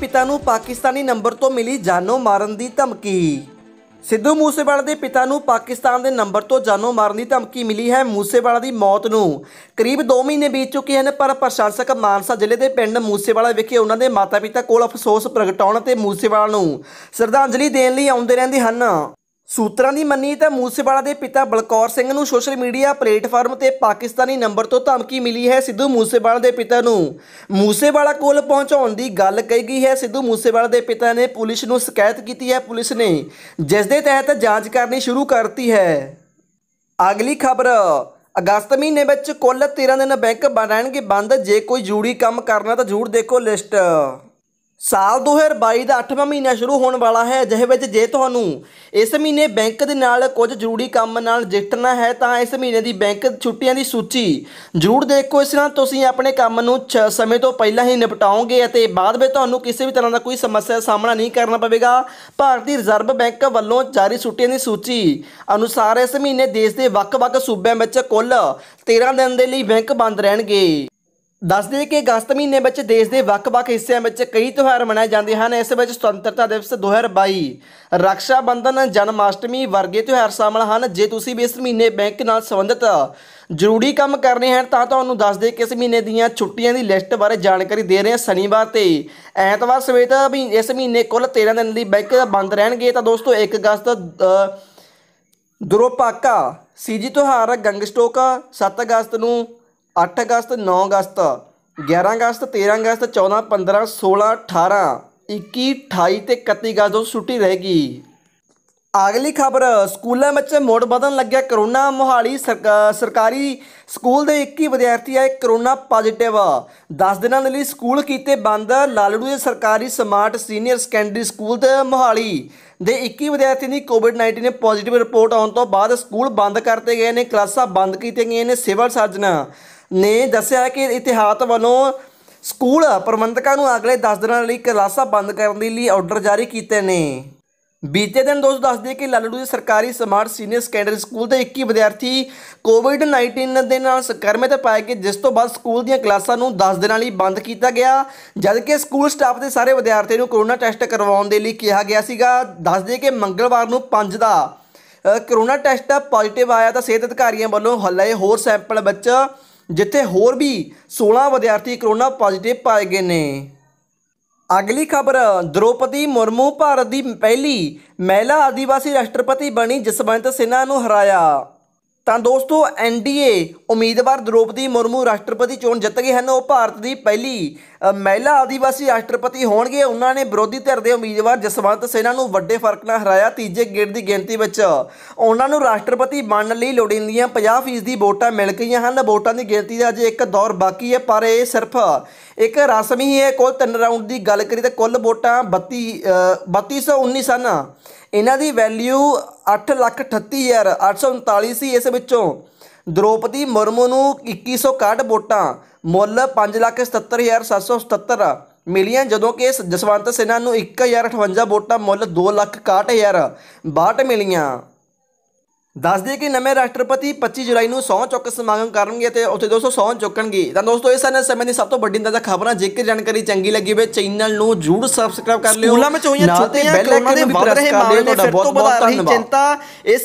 ਪਿਤਾ ਨੂੰ ਪਾਕਿਸਤਾਨੀ ਨੰਬਰ ਤੋਂ ਮਿਲੀ ਜਾਨੋਂ ਮਾਰਨ ਦੀ ਧਮਕੀ ਸਿੱਧੂ ਮੂਸੇਵਾਲੇ ਦੇ ਪਿਤਾ ਨੂੰ ਪਾਕਿਸਤਾਨ ਦੇ ਨੰਬਰ ਤੋਂ ਜਾਨੋਂ ਮਾਰਨ ਦੀ ਧਮਕੀ ਮਿਲੀ ਹੈ ਮੂਸੇਵਾਲੇ ਦੀ ਮੌਤ ਨੂੰ ਕਰੀਬ 2 ਮਹੀਨੇ ਬੀਤ ਚੁੱਕੇ ਹਨ ਪਰ ਪ੍ਰਸ਼ਾਸਕ ਮਾਨਸਾ ਜ਼ਿਲ੍ਹੇ ਦੇ ਪਿੰਡ ਮੂਸੇਵਾਲਾ ਵਿਖੇ ਉਹਨਾਂ ਦੇ ਮਾਤਾ-ਪਿਤਾ ਕੋਲ ਅਫਸੋਸ ਪ੍ਰਗਟਾਉਣ ਤੇ ਮੂਸੇਵਾਲਾ ਨੂੰ ਸ਼ਰਧਾਂਜਲੀ ਦੇਣ ਲਈ ਆਉਂਦੇ ਰਹਿੰਦੇ ਹਨ ਸੂਤਰਾਂ ਦੀ ਮੰਨੀ ਤਾਂ ਮੂਸੇਵਾਲਾ ਦੇ ਪਿਤਾ ਬਲਕੌਰ ਸਿੰਘ ਨੂੰ ਸੋਸ਼ਲ ਮੀਡੀਆ ਪਲੇਟਫਾਰਮ ਤੇ ਪਾਕਿਸਤਾਨੀ ਨੰਬਰ ਤੋਂ ਧਮਕੀ ਮਿਲੀ ਹੈ ਸਿੱਧੂ ਮੂਸੇਵਾਲਾ ਦੇ ਪਿਤਾ ਨੂੰ ਮੂਸੇਵਾਲਾ ਕੋਲ ਪਹੁੰਚਾਉਣ ਦੀ ਗੱਲ ਕਹੀ ਗਈ ਹੈ ਸਿੱਧੂ ਮੂਸੇਵਾਲਾ ਦੇ ਪਿਤਾ ਨੇ ਪੁਲਿਸ ਨੂੰ ਸ਼ਿਕਾਇਤ ਕੀਤੀ ਹੈ ਪੁਲਿਸ ਨੇ ਜਿਸ ਦੇ ਤਹਿਤ ਜਾਂਚ ਕਰਨੀ ਸ਼ੁਰੂ ਕਰਤੀ ਹੈ ਅਗਲੀ ਖਬਰ ਅਗਸਤ ਮਹੀਨੇ ਵਿੱਚ ਕੁੱਲ 13 ਦਿਨ ਬੈਂਕ ਰਹਿਣਗੇ ਬੰਦ ਜੇ ਕੋਈ ਜੂੜੀ ਕੰਮ ਕਰਨਾ ਤਾਂ ਜ਼ਰੂਰ ਦੇਖੋ ਲਿਸਟ ਸਾਲ 2022 ਦਾ 8ਵਾਂ ਮਹੀਨਾ ਸ਼ੁਰੂ ਹੋਣ ਵਾਲਾ ਹੈ ਜਿਸ ਵਿੱਚ ਜੇ ਤੁਹਾਨੂੰ ਇਸ ਮਹੀਨੇ ਬੈਂਕ ਦੇ ਨਾਲ ਕੁਝ ਜ਼ਰੂਰੀ ਕੰਮ ਨਾਲ ਜਿੱਟਣਾ ਹੈ ਤਾਂ ਇਸ ਮਹੀਨੇ ਦੀ ਬੈਂਕ ਛੁੱਟੀਆਂ ਦੀ ਸੂਚੀ ਜ਼ਰੂਰ ਦੇਖੋ ਇਸ ਨਾਲ ਤੁਸੀਂ ਆਪਣੇ ਕੰਮ ਨੂੰ ਸਮੇਂ ਤੋਂ ਪਹਿਲਾਂ ਹੀ ਨਿਪਟਾਓਗੇ ਅਤੇ ਬਾਅਦ ਵਿੱਚ ਤੁਹਾਨੂੰ ਕਿਸੇ ਵੀ ਤਰ੍ਹਾਂ ਦਾ ਕੋਈ ਸਮੱਸਿਆ ਦਾ ਸਾਹਮਣਾ ਨਹੀਂ ਕਰਨਾ ਪਵੇਗਾ ਭਾਰਤੀ ਰਿਜ਼ਰਵ ਬੈਂਕ ਵੱਲੋਂ ਜਾਰੀ ਛੁੱਟੀਆਂ ਦੀ ਸੂਚੀ ਅਨੁਸਾਰ ਇਸ ਮਹੀਨੇ ਦੇਸ਼ ਦੇ ਵੱਖ-ਵੱਖ ਸੂਬਿਆਂ ਵਿੱਚ ਕੁੱਲ 13 ਦਿਨ ਦੇ ਲਈ ਬੈਂਕ ਬੰਦ ਰਹਿਣਗੇ ਦੱਸ ਦਈਏ ਕਿ ਅਗਸਤ ਮਹੀਨੇ ਵਿੱਚ ਦੇਸ਼ ਦੇ ਵੱਖ-ਵੱਖ ਹਿੱਸਿਆਂ ਵਿੱਚ ਕਈ ਤਿਉਹਾਰ ਮਨਾਏ ਜਾਂਦੇ ਹਨ ਇਸ ਵਿੱਚ ਸੁਤੰਤਰਤਾ ਦਿਵਸ 2022 ਰੱਖਿਆ ਬੰਧਨ ਜਨਮ ਅਸ਼ਟਮੀ ਵਰਗੇ ਤਿਉਹਾਰ ਸ਼ਾਮਲ ਹਨ ਜੇ ਤੁਸੀਂ ਇਸ ਮਹੀਨੇ ਬੈਂਕ ਨਾਲ ਸੰਬੰਧਿਤ ਜ਼ਰੂਰੀ ਕੰਮ ਕਰਨੇ ਹਨ ਤਾਂ ਤੁਹਾਨੂੰ ਦੱਸ ਦੇ ਕਿ ਇਸ ਮਹੀਨੇ ਦੀਆਂ ਛੁੱਟੀਆਂ ਦੀ ਲਿਸਟ ਬਾਰੇ ਜਾਣਕਾਰੀ ਦੇ ਰਹੇ ਹਾਂ ਸ਼ਨੀਵਾਰ ਤੇ ਐਤਵਾਰ ਵੀ ਇਸ ਮਹੀਨੇ ਕੁੱਲ 13 ਦਿਨ ਲਈ ਬੈਂਕ ਬੰਦ ਰਹਿਣਗੇ ਤਾਂ ਦੋਸਤੋ 1 ਅਗਸਤ ਦੁਰੋਪਾਕਾ ਸੀਜੀ ਤਿਉਹਾਰ ਗੰਗਸਟੋਕ 7 ਅਗਸਤ ਨੂੰ 8 ਅਗਸਤ 9 ਅਗਸਤ 11 ਅਗਸਤ 13 ਅਗਸਤ 14 15 16 18 21 28 ਤੇ 31 ਅਗਸਤ ਨੂੰ ਛੁੱਟੀ ਰਹੇਗੀ ਅਗਲੀ ਖਬਰ ਸਕੂਲਾਂ ਵਿੱਚ ਮੋੜ ਬਦਲਣ ਲੱਗਿਆ ਕਰੋਨਾ ਮੁਹਾਲੀ ਸਰਕਾਰੀ ਸਕੂਲ ਦੇ 21 ਵਿਦਿਆਰਥੀ ਆਏ ਕਰੋਨਾ ਪੋਜ਼ਿਟਿਵ 10 ਦਿਨਾਂ ਦੇ ਲਈ ਸਕੂਲ ਕੀਤੇ ਬੰਦ ਲਾਲੜੂ ਦੇ ਸਰਕਾਰੀ ਸਮਾਰਟ ਸੀਨੀਅਰ ਸੈਕੰਡਰੀ ਸਕੂਲ ਦੇ ਮੁਹਾਲੀ ਦੇ 21 ਵਿਦਿਆਰਥੀ ਦੀ ਕੋਵਿਡ-19 ਨੇ ਪੋਜ਼ਿਟਿਵ ਰਿਪੋਰਟ ਆਉਣ ਤੋਂ ਬਾਅਦ ਸਕੂਲ ਬੰਦ ਕਰਤੇ ਗਏ ਨੇ ਕਲਾਸਾਂ ਬੰਦ ਕੀਤੀਆਂ ਗਈਆਂ ਨੇ ਸਿਵਲ ਸਰਜਨ ਨੇ ਦੱਸਿਆ ਕਿ ਇਤਿਹਾਤ ਵੱਲੋਂ ਸਕੂਲ ਪ੍ਰਬੰਧਕਾਂ ਨੂੰ ਅਗਲੇ 10 ਦਿਨਾਂ ਲਈ ਕਲਾਸਾਂ ਬੰਦ ਕਰਨ ਦੇ ਲਈ ਆਰਡਰ ਜਾਰੀ ਕੀਤੇ ਨੇ ਬੀਤੇ ਦਿਨ ਦੋਸਤ ਦੱਸਦੇ ਕਿ ਲਲੜੂ ਦੇ ਸਰਕਾਰੀ ਸਮਾਰਟ ਸੀਨੀਅਰ ਸੈਕੰਡਰੀ ਸਕੂਲ ਦੇ 21 ਵਿਦਿਆਰਥੀ ਕੋਵਿਡ-19 ਦੇ ਨਾਲ ਸੰਕਰਮਿਤ ਪਾਏ ਗਏ ਜਿਸ ਤੋਂ ਬਾਅਦ ਸਕੂਲ ਦੀਆਂ ਕਲਾਸਾਂ ਨੂੰ 10 ਦਿਨਾਂ ਲਈ ਬੰਦ ਕੀਤਾ ਗਿਆ ਜਦਕਿ ਸਕੂਲ ਸਟਾਫ ਦੇ ਸਾਰੇ ਵਿਦਿਆਰਥੀਆਂ ਨੂੰ ਕੋਰੋਨਾ ਟੈਸਟ ਕਰਵਾਉਣ ਦੇ ਲਈ ਕਿਹਾ ਗਿਆ ਸੀਗਾ ਦੱਸਦੇ ਕਿ ਮੰਗਲਵਾਰ ਨੂੰ 5 ਦਾ ਕੋਰੋਨਾ ਟੈਸਟ ਪੋਜ਼ਿਟਿਵ ਆਇਆ ਤਾਂ ਸਿਹਤ ਅਧਿਕਾਰੀਆਂ ਵੱਲੋਂ ਹੱਲੇ ਹੋਰ ਸੈਂਪਲ ਵਿੱਚ ਜਿੱਥੇ ਹੋਰ ਵੀ 16 ਵਿਦਿਆਰਥੀ ਕਰੋਨਾ ਪੋਜ਼ਿਟਿਵ ਪਾਏ ਗਏ ਨੇ ਅਗਲੀ ਖਬਰ ਦ੍ਰੋਪਦੀ ਮੁਰਮੂ ਭਾਰਤ ਦੀ ਪਹਿਲੀ ਮਹਿਲਾ ਆਦੀਵਾਸੀ ਰਾਸ਼ਟਰਪਤੀ ਬਣੀ ਜਸਵੰਤ ਸਿਨਾ ਨੂੰ ਹਰਾਇਆ ਤਾਂ ਦੋਸਤੋ ਐਨਡੀਏ ਉਮੀਦਵਾਰ ਦ੍ਰੋਪਦੀ ਮੁਰਮੂ ਰਾਸ਼ਟਰਪਤੀ ਚੋਣ ਜਿੱਤ ਗਏ ਹਨ ਉਹ ਭਾਰਤ ਦੀ ਪਹਿਲੀ ਮਹਿਲਾ ਆਦੀਵਾਸੀ ਰਾਸ਼ਟਰਪਤੀ ਹੋਣਗੇ ਉਹਨਾਂ ਨੇ ਵਿਰੋਧੀ ਧਿਰ ਦੇ ਉਮੀਦਵਾਰ ਜਸਵੰਤ ਸਿੰਘ ਨੂੰ ਵੱਡੇ ਫਰਕ ਨਾਲ ਹਰਾਇਆ ਤੀਜੇ ਗੇੜ ਦੀ ਗਿਣਤੀ ਵਿੱਚ ਉਹਨਾਂ ਨੂੰ ਰਾਸ਼ਟਰਪਤੀ ਬਣਨ ਲਈ ਲੋੜੀਂਦੀਆਂ 50% ਦੀ ਵੋਟਾਂ ਮਿਲ ਗਈਆਂ ਹਨ ਵੋਟਾਂ ਦੀ ਗਿਣਤੀ ਦਾ ਅਜੇ ਇੱਕ ਦੌਰ ਬਾਕੀ ਹੈ ਪਰ ਇਹ ਸਿਰਫ ਇੱਕ ਰਸਮੀ ਹੀ ਹੈ ਕੁੱਲ 3 ਰਾਊਂਡ ਦੀ ਗੱਲ ਕਰੀ ਤਾਂ ਕੁੱਲ ਵੋਟਾਂ 32 3219 ਸਨ ਇਹਨਾਂ ਦੀ ਵੈਲਿਊ 838839 ਸੀ ਇਸ ਵਿੱਚੋਂ ਦ੍ਰੋਪਦੀ ਮੁਰਮੂ ਨੂੰ 2161 ਵੋਟਾਂ ਮੁੱਲ 577777 ਮਿਲੀਆਂ ਜਦੋਂ ਕਿ ਜਸਵੰਤ ਸਿੰਘ ਨੂੰ 1058 ਵੋਟਾਂ ਮੁੱਲ 261000 62 ਮਿਲੀਆਂ ਦੱਸ ਦਈਏ ਕਿ ਨਵੇਂ ਰਾਸ਼ਟਰਪਤੀ 25 ਜੁਲਾਈ ਨੂੰ ਸੌਂ ਚੁੱਕ ਸਮਾਗਮ ਕਰਨਗੇ ਤੇ ਉੱਥੇ ਦੋਸਤੋ ਸੌਂ ਚੁੱਕਣਗੇ ਤਾਂ ਦੋਸਤੋ ਇਸ ਸਨ ਸਮੇਂ ਦੀ ਸਭ ਤੋਂ ਵੱਡੀ ਤਾਜ਼ਾ ਖਬਰਾਂ ਜੇਕਰ ਜਾਣਕਾਰੀ ਚੰਗੀ ਲੱਗੀ ਹੋਵੇ ਚੈਨਲ ਨੂੰ ਜੂੜ ਸਬਸਕ੍ਰਾਈਬ ਕਰ ਲਿਓ ਸਕੂਲਾਂ ਵਿੱਚ ਹੋਈਆਂ ਛੁੱਟੀਆਂ ਕਲਾਸਾਂ ਦੇ ਵੱਧ ਰਹੇ ਮਾਮਲੇ ਨੇ ਬਹੁਤ ਤੋਂ ਧੰਨਵਾਦ ਚਿੰਤਾ ਇਸ